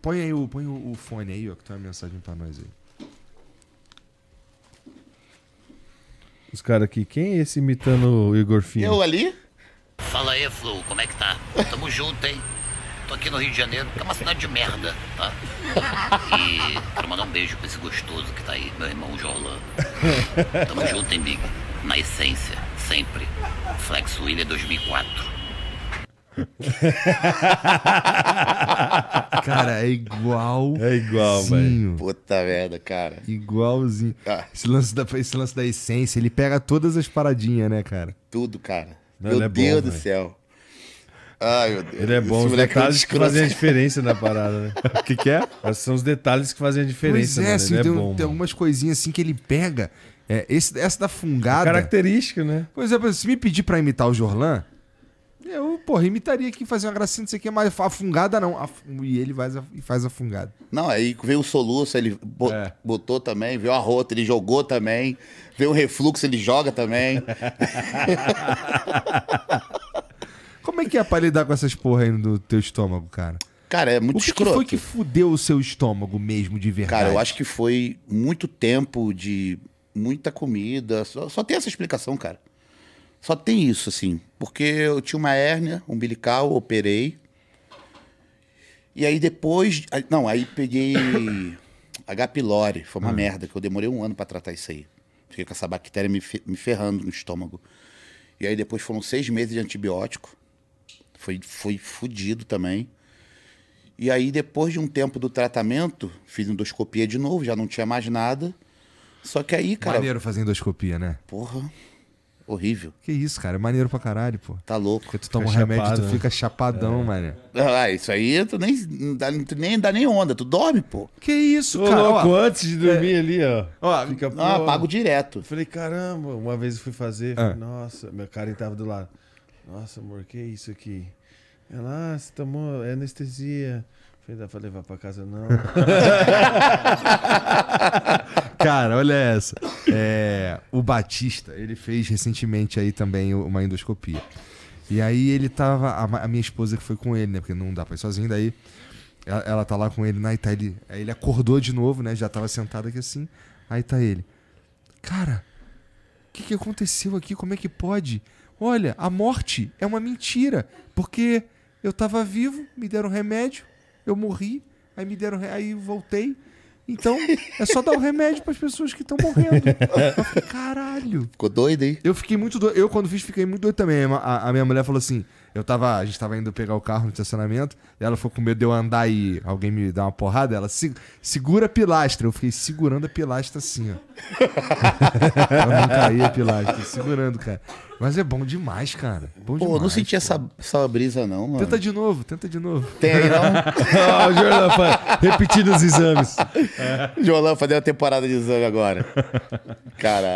Põe aí o, põe o, o fone aí, ó, que tem uma mensagem pra nós aí. Os caras aqui, quem é esse imitando o Igor Fino? Eu ali? Fala aí, Flu, como é que tá? Tamo junto, hein? Tô aqui no Rio de Janeiro, que é uma cidade de merda, tá? E quero mandar um beijo pra esse gostoso que tá aí, meu irmão Jorlan. Tamo junto, hein, Big? Na essência, sempre. Flex William 2004. cara, é igual. É igual, velho. Puta merda, cara. Igualzinho. Ah. Esse, lance da, esse lance da essência, ele pega todas as paradinhas, né, cara? Tudo, cara. Não, meu é Deus bom, do véio. céu. Ai, meu Deus. Ele é bom, os é detalhes que fazem a diferença na parada, né? O que, que é? são os detalhes que fazem a diferença, pois é, assim, tem, é bom, tem algumas coisinhas assim que ele pega. É, esse, essa da fungada. É característica, né? Pois é, se me pedir pra imitar o Jorlan, eu, porra, imitaria que fazer uma gracinha, não sei o que, mas a fungada não. A, e ele faz a, faz a fungada. Não, aí veio o soluço, ele bot, é. botou também, veio a rota, ele jogou também, veio o refluxo, ele joga também. Como é que é pra lidar com essas porra aí no teu estômago, cara? Cara, é muito o que escroto. O que foi que fudeu o seu estômago mesmo, de verdade? Cara, eu acho que foi muito tempo de muita comida. Só, só tem essa explicação, cara. Só tem isso, assim. Porque eu tinha uma hérnia umbilical, operei. E aí depois. Não, aí peguei H. pylori. Foi uma ah. merda, que eu demorei um ano para tratar isso aí. Fiquei com essa bactéria me, me ferrando no estômago. E aí depois foram seis meses de antibiótico. Foi, foi fudido também. E aí, depois de um tempo do tratamento, fiz endoscopia de novo, já não tinha mais nada. Só que aí, cara. Maneiro fazer endoscopia, né? Porra. Horrível. Que isso, cara. É maneiro pra caralho, pô. Tá louco. Porque tu toma um remédio, chapado, tu né? fica chapadão, é. mano. Ah, isso aí tu nem, dá, nem dá nem onda, tu dorme, pô. Que isso, Ô, cara. Louco, ó, antes de dormir é... ali, ó. ó fica, apago ah, direto. Falei, caramba, uma vez eu fui fazer, ah. falei, nossa, meu cara tava do lado. Nossa, amor, que isso aqui? Ela, ah, você tomou anestesia. Falei, dá pra levar pra casa, não. Cara, olha essa. É, o Batista, ele fez recentemente aí também uma endoscopia. E aí ele tava. A, a minha esposa que foi com ele, né? Porque não dá pra ir sozinho, daí ela, ela tá lá com ele na né, Itália. Aí ele acordou de novo, né? Já tava sentado aqui assim. Aí tá ele. Cara, o que, que aconteceu aqui? Como é que pode? Olha, a morte é uma mentira. Porque eu tava vivo, me deram remédio, eu morri, aí me deram. Aí voltei. Então, é só dar o remédio para as pessoas que estão morrendo. Eu caralho. Ficou doido, hein? Eu fiquei muito doido. Eu, quando fiz, fiquei muito doido também. A, a minha mulher falou assim: eu tava, a gente tava indo pegar o carro no estacionamento, ela ficou com medo de eu andar e alguém me dar uma porrada. Ela se, segura a pilastra. Eu fiquei segurando a pilastra assim, ó. eu não caí a pilastra, segurando, cara. Mas é bom demais, cara. Bom pô, demais, não senti essa, essa brisa, não, mano. Tenta de novo, tenta de novo. Tem aí, não? oh, Jornalfa, repetindo os exames. É. Jornalfa deu a temporada de exame agora. Caralho.